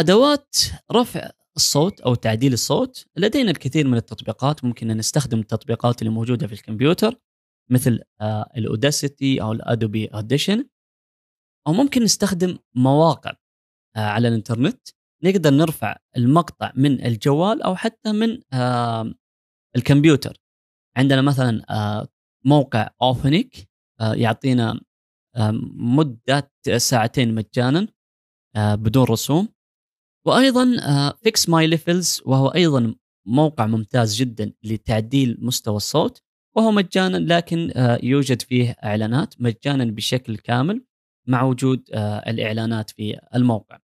ادوات رفع الصوت او تعديل الصوت لدينا الكثير من التطبيقات ممكن ان نستخدم التطبيقات اللي موجوده في الكمبيوتر مثل آه، الاوداسيتي او الادوبي اوديشن او ممكن نستخدم مواقع آه، على الانترنت نقدر نرفع المقطع من الجوال او حتى من الكمبيوتر عندنا مثلا آه، موقع اوفنيك يعطينا مده ساعتين مجانا بدون رسوم وايضا فيكس ماي ليفلز وهو ايضا موقع ممتاز جدا لتعديل مستوى الصوت وهو مجانا لكن آه، يوجد فيه اعلانات مجانا بشكل كامل مع وجود آه، الاعلانات في الموقع.